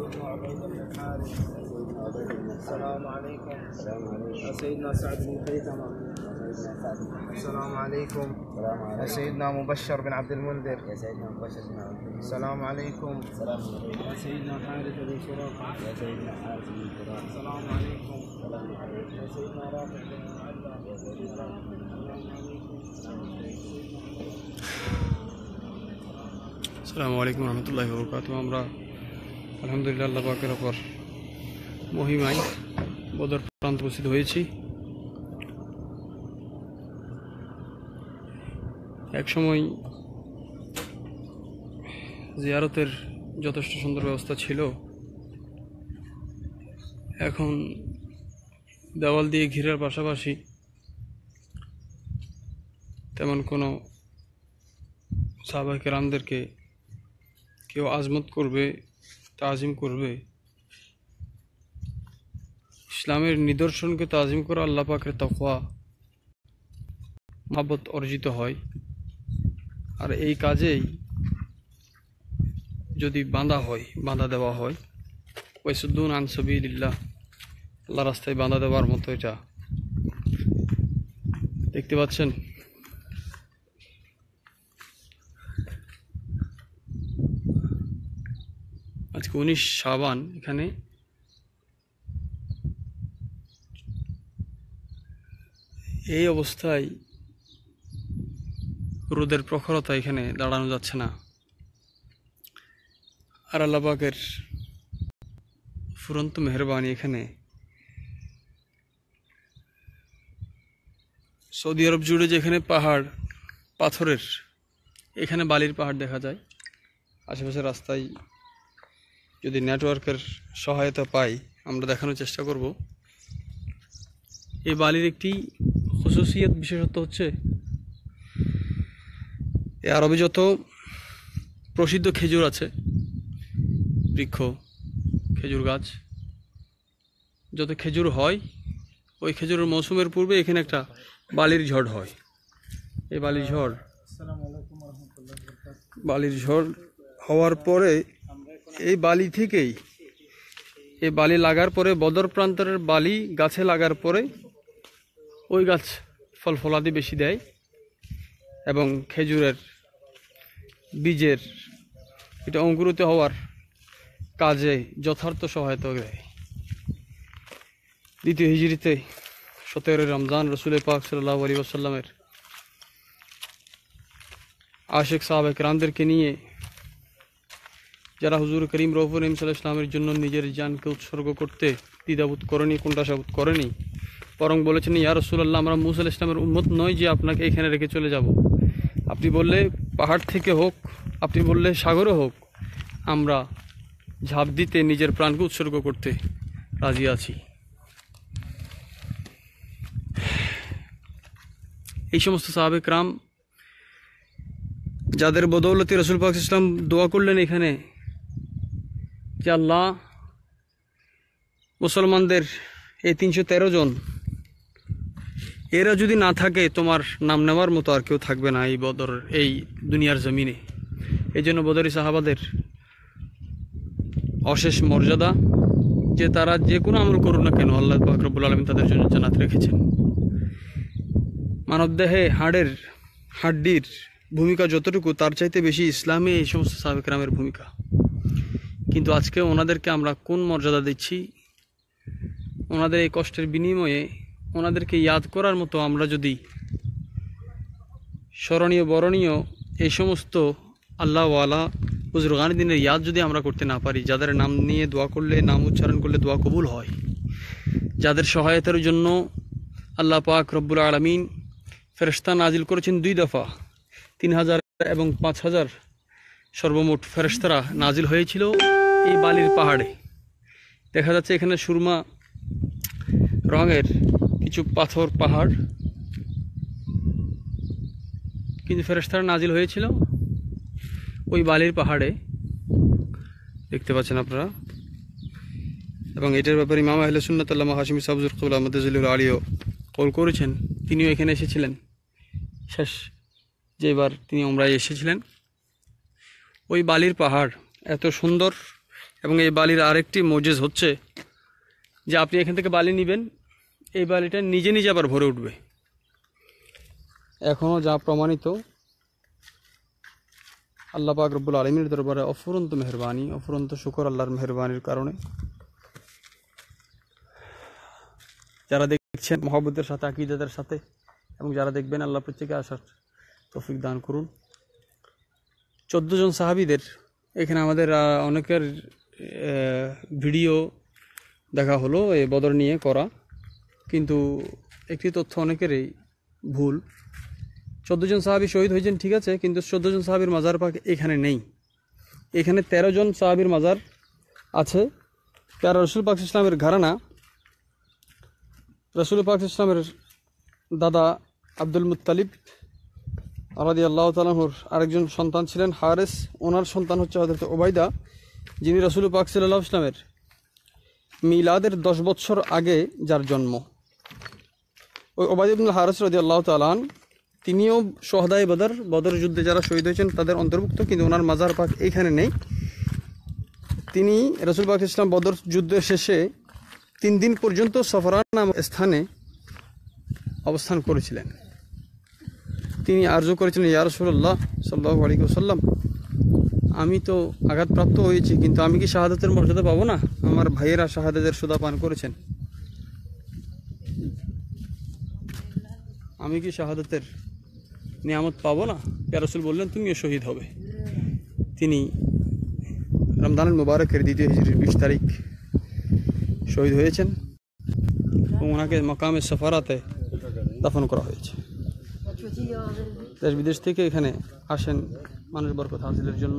السلام عليكم السلام عليكم سيدنا سعد بن خيثمة السلام عليكم السلام عليكم سيدنا مبشر بن عبد المنذر يا سيدنا مبشر بن عبد المنذر السلام عليكم السلام عليكم يا سيدنا حارث بن شراق يا سيدنا حارث بن شراق السلام عليكم السلام عليكم يا سيدنا رافع بن معلى يا سيدنا السلام عليكم ورحمة الله وبركاته أمرأ আলহামদুলিল্লাহ আল্লাহ পাকের ওপর মহিমায় বদর প্রান্ত উপস্থিত হয়েছি একসময় জিয়ারতের যথেষ্ট সুন্দর ব্যবস্থা ছিল এখন দেওয়াল দিয়ে ঘিরার পাশাপাশি তেমন কোনো সাহবাহিক রামদেরকে কেউ আজমত করবে তাজিম করবে ইসলামের নিদর্শনকে তাজিম করে আল্লাহ পাকের তকোয়া মাবত অর্জিত হয় আর এই কাজেই যদি বাঁধা হয় বাঁধা দেওয়া হয় ওয়াইসুদ্দিন আনসবিল্লা আল্লাহ রাস্তায় বাঁধা দেওয়ার মতো এটা দেখতে পাচ্ছেন আজকে উনিশ সাবান এখানে এই অবস্থায় রোদের প্রখরতা এখানে দাঁড়ানো যাচ্ছে না আর আল্লাবাগের ফুরন্ত মেহরবানি এখানে সৌদি আরব জুড়ে যেখানে পাহাড় পাথরের এখানে বালির পাহাড় দেখা যায় আশেপাশের রাস্তায় যদি নেটওয়ার্কের সহায়তা পাই আমরা দেখানোর চেষ্টা করব এই বালির একটি খুশুসিয়ত বিশেষত্ব হচ্ছে এ আরবে যত প্রসিদ্ধ খেজুর আছে বৃক্ষ খেজুর গাছ যত খেজুর হয় ওই খেজুরের মৌসুমের পূর্বে এখানে একটা বালির ঝড় হয় এই বালির ঝড় বালির ঝড় হওয়ার পরে এই বালি থেকেই এই বালি লাগার পরে বদর প্রান্তরের বালি গাছে লাগার পরে ওই গাছ ফল ফলাদি বেশি দেয় এবং খেজুরের বীজের এটা অঙ্কুরিত হওয়ার কাজে যথার্থ সহায়তা দেয় দ্বিতীয় হিজড়িতে সতেরোই রমজান রসুল পাক সাল্লাহ আলী আশেখ সাহাবেক রামদেরকে নিয়ে যারা হুজুর করিম রফুর ইমসাল্লামের জন্য নিজের জানকে উৎসর্গ করতে দ্বিধাবোধ করেনি কোনটাশাবোধ করেনি বরং বলেছেন ইয়া রসুল্লাহ আমরা মুসাল ইসলামের উন্মত নয় যে আপনাকে এখানে রেখে চলে যাব আপনি বললে পাহাড় থেকে হোক আপনি বললে সাগরে হোক আমরা ঝাঁপ দিতে নিজের প্রাণকে উৎসর্গ করতে রাজি আছি এই সমস্ত রাম যাদের বদৌলতি রসুল পাক ইসলাম দোয়া করলেন এখানে যে আল্লাহ মুসলমানদের এই তিনশো তেরো জন এরা যদি না থাকে তোমার নাম নেওয়ার মতো আর কেউ থাকবে না এই বদর এই দুনিয়ার জমিনে এই জন্য বদরি সাহাবাদের অশেষ মর্যাদা যে তারা যে কোনো আমল করুন না কেন আল্লাহ বাকরবুল আলমিন তাদের জন্য জানাত রেখেছেন মানবদেহে হাড়ের হাড্ডির ভূমিকা যতটুকু তার চাইতে বেশি ইসলামে এই সমস্ত সাবেকরামের ভূমিকা কিন্তু আজকে ওনাদেরকে আমরা কোন মর্যাদা দিচ্ছি ওনাদের এই কষ্টের বিনিময়ে ওনাদেরকে ইয়াদ করার মতো আমরা যদি স্মরণীয় বরণীয় এই সমস্ত আল্লাহওয়ালা বুজুরগানি দিনের ইয়াদ যদি আমরা করতে না পারি যাদের নাম নিয়ে দোয়া করলে নাম উচ্চারণ করলে দোয়া কবুল হয় যাদের সহায়তার জন্য আল্লাহ পাক রব্বুল আলমিন ফেরস্তা নাজিল করেছেন দুই দফা তিন হাজার এবং পাঁচ হাজার সর্বমোট ফেরস্তারা নাজিল হয়েছিল এই বালির পাহাড়ে দেখা যাচ্ছে এখানে সুরমা রঙের কিছু পাথর পাহাড় কিন্তু ফেরস্তারা নাজিল হয়েছিল ওই বালির পাহাড়ে দেখতে পাচ্ছেন আপনারা এবং এটার ব্যাপারে মামা হেলে সুন্নাতাল্লাহ হাসিমি সাবজুর কবুল আহমদুল আলিও কল করেছেন তিনিও এখানে এসেছিলেন শেষ যেবার তিনি ওমরায় এসেছিলেন ওই বালির পাহাড় এত সুন্দর এবং এই বালির আরেকটি মজেজ হচ্ছে যে আপনি এখান থেকে বালি নেবেন এই বালিটা নিজে নিজে আবার ভরে উঠবে এখনও যা প্রমাণিত আল্লাহ পাক রব্বুল আলমীর দরবারে অফুরন্ত মেহরবানি অফুরন্ত শুকর আল্লাহর মেহরবানির কারণে যারা দেখছেন মহব্বতের সাথে আকিদাদের সাথে এবং যারা দেখবেন আল্লাহ প্রত্যেকে আসার তৌফিক দান করুন চোদ্দো জন সাহাবিদের এখানে আমাদের অনেকের ভিডিও দেখা হলো এ বদর নিয়ে করা কিন্তু একটি তথ্য অনেকেরই ভুল জন সাহাবি শহীদ হয়েছেন ঠিক আছে কিন্তু জন সাহাবির মাজার পাক এখানে নেই এখানে ১৩ জন সাহাবির মাজার আছে তার রসুল পাক ইসলামের ঘরানা রসুল পাক ইসলামের দাদা আব্দুল মুতালিব আলাদি আল্লাহ তালাহুর আরেকজন সন্তান ছিলেন হারেস ওনার সন্তান হচ্ছে হজরত ওবায়দা যিনি রসুল পাক সাল্লাহ ইসলামের মিলাদের দশ বছর আগে যার জন্ম ওই ওবায়দুল হারস রদি আল্লাহ তালান তিনিও সহদায় বদর বদর যুদ্ধে যারা শহীদ হয়েছেন তাদের অন্তর্ভুক্ত কিন্তু ওনার মাজার পাক এইখানে নেই তিনি রসুল পাক ইসলাম বদর যুদ্ধের শেষে তিন দিন পর্যন্ত সফরান নাম স্থানে অবস্থান করেছিলেন তিনি আর্য করেছিলেন ইয়ারসুল্লাহ সাল্লাহ আলী সাল্লাম আমি তো আঘাতপ্রাপ্ত হয়েছি কিন্তু আমি কি শাহাদতের মর্যাদা পাবো না আমার ভাইয়েরা শাহাদাতের সুদা পান করেছেন আমি কি শাহাদতের নিয়ামত পাবো না প্যারাসুল বললেন তুমিও শহীদ হবে তিনি রমদানুল মুবারকের দ্বিতীয় হিজড়ির বিশ তারিখ শহীদ হয়েছেন এবং ওনাকে মকামে সফারাতে দাফন করা হয়েছে দেশ বিদেশ থেকে এখানে আসেন মানুষ বরকত হাসিলের জন্য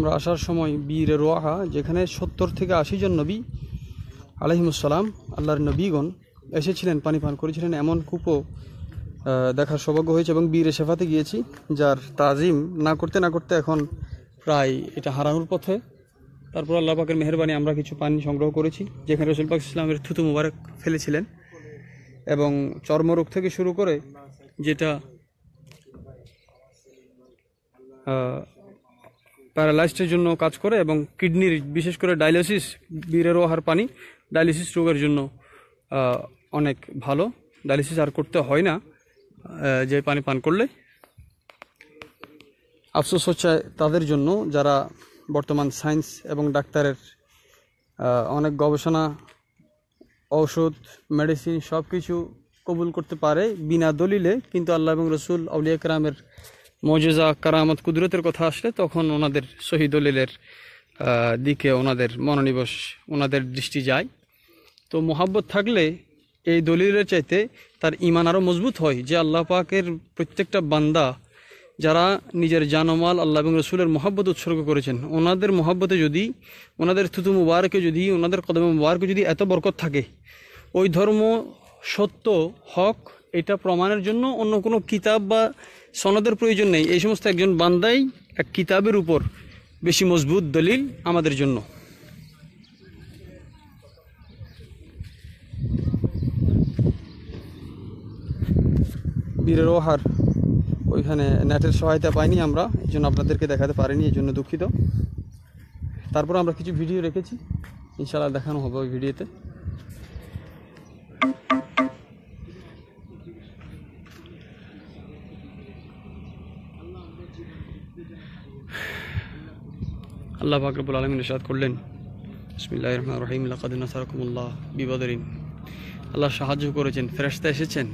আমরা আসার সময় বীর রোয়াহা যেখানে সত্তর থেকে আশি জন নবী আলহিমুসালাম আল্লাহর নবীগণ এসেছিলেন পানি পান করেছিলেন এমন কূপও দেখার সৌভাগ্য হয়েছে এবং বীরে শেফাতে গিয়েছি যার তাজিম না করতে না করতে এখন প্রায় এটা হারানোর পথে তারপর আল্লাহ পাকের মেহরবানি আমরা কিছু পানি সংগ্রহ করেছি যেখানে রসুল পাক ইসলামের থুতু মুবারক ফেলেছিলেন এবং চর্মরোগ থেকে শুরু করে যেটা প্যারালাইসের জন্য কাজ করে এবং কিডনির বিশেষ করে ডায়ালিসিস বীরের ওহার পানি ডায়ালিসিস রোগের জন্য অনেক ভালো ডায়ালিসিস আর করতে হয় না যে পানি পান করলে আফসোস হচ্ছে তাদের জন্য যারা বর্তমান সায়েন্স এবং ডাক্তারের অনেক গবেষণা ঔষধ মেডিসিন সব কিছু কবুল করতে পারে বিনা দলিলে কিন্তু আল্লাহ এবং রসুল আউলিয়া কেরামের মজুজা কারামত কুদরতের কথা আসলে তখন ওনাদের শহীদলিলের দিকে ওনাদের মনোনিবেশ ওনাদের দৃষ্টি যায় তো মোহাব্বত থাকলে এই দলিলের চাইতে তার ইমান আরও মজবুত হয় যে আল্লাহ পাকের প্রত্যেকটা বান্দা যারা নিজের জানমাল আল্লাহ এবং রসুলের মহাব্বত উৎসর্গ করেছেন ওনাদের মহাব্বতে যদি ওনাদের থুতু মুবারকে যদি ওনাদের কদমে মুবারকে যদি এত বরকত থাকে ওই ধর্ম সত্য হক এটা প্রমাণের জন্য অন্য কোনো কিতাব বা সনদের প্রয়োজন নেই এই সমস্ত একজন বান্দাই এক কিতাবের উপর বেশি মজবুত দলিল আমাদের জন্য বীরের ওহার ওইখানে নেটের সহায়তা পাইনি আমরা এই জন্য আপনাদেরকে দেখাতে পারিনি এই জন্য দুঃখিত তারপর আমরা কিছু ভিডিও রেখেছি ইনশাআল্লাহ দেখানো হবে ওই ভিডিওতে আল্লাহ ফাকরবুল আলম নিশাদ করলেন বিসমিল্লাহ রহমান রহিম লাকাদ নাসারকুমুল্লাহ আল্লাহ সাহায্য করেছেন ফেরাস্তা এসেছেন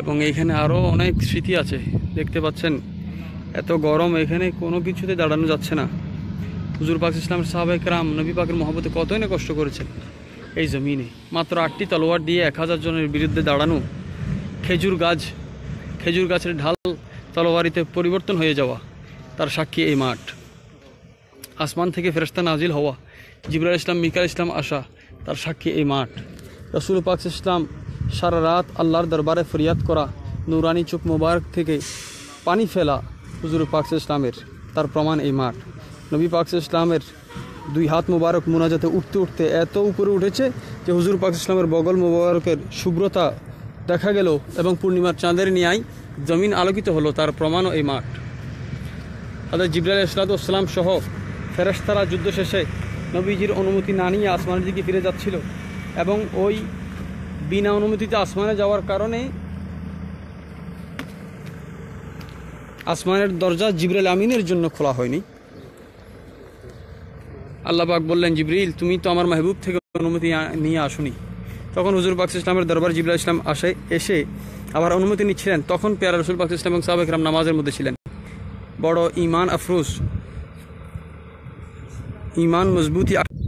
এবং এইখানে আরও অনেক স্মৃতি আছে দেখতে পাচ্ছেন এত গরম এখানে কোনো কিছুতে দাঁড়ানো যাচ্ছে না হুজুর পাক ইসলামের সাহাবেক রাম নবী পাকের মহাবতে কতই না কষ্ট করেছেন এই জমিনে মাত্র আটটি তলোয়ার দিয়ে এক হাজার জনের বিরুদ্ধে দাঁড়ানো খেজুর গাছ খেজুর গাছের ঢাল তলোয়ারিতে পরিবর্তন হয়ে যাওয়া তার সাক্ষী এই মাঠ আসমান থেকে ফেরস্তা নাজিল হওয়া জিবরাল ইসলাম মিকাল ইসলাম আসা তার সাক্ষী এই মাঠ রসুল পাক ইসলাম সারা রাত আল্লাহর দরবারে ফরিয়াদ করা নুরানি চুপ মুবারক থেকে পানি ফেলা হুজুর পাক ইসলামের তার প্রমাণ এই মাঠ নবী পাক ইসলামের দুই হাত মুবারক মোনাজাতে উঠতে উঠতে এত উপরে উঠেছে যে হুজুর পাক ইসলামের বগল মুবারকের শুভ্রতা দেখা গেল এবং পূর্ণিমার চাঁদের নিয়ায় জমিন আলোকিত হলো তার প্রমাণও এই মাঠ তাদের জিবরাল ইসলাতাম সহ ফেরস্তারা যুদ্ধ শেষে নবীজির অনুমতি না নিয়ে আসমানের দিকে ফিরে যাচ্ছিল এবং ওই বিনা অনুমতিতে আসমানে যাওয়ার কারণে আসমানের দরজা জিবরাইল আমিনের জন্য খোলা হয়নি আল্লাহবাক বললেন জিবরিল তুমি তো আমার মাহবুব থেকে অনুমতি নিয়ে আসুনি তখন হুজুর পাক ইসলামের দরবার জিবুল্লাহ ইসলাম আসে এসে আবার অনুমতি নিচ্ছিলেন তখন পেয়ারা রসুল পাক ইসলাম এবং সাহাবেকরাম নামাজের মধ্যে ছিলেন বড় ইমান আফরুজ ईमान मजबूती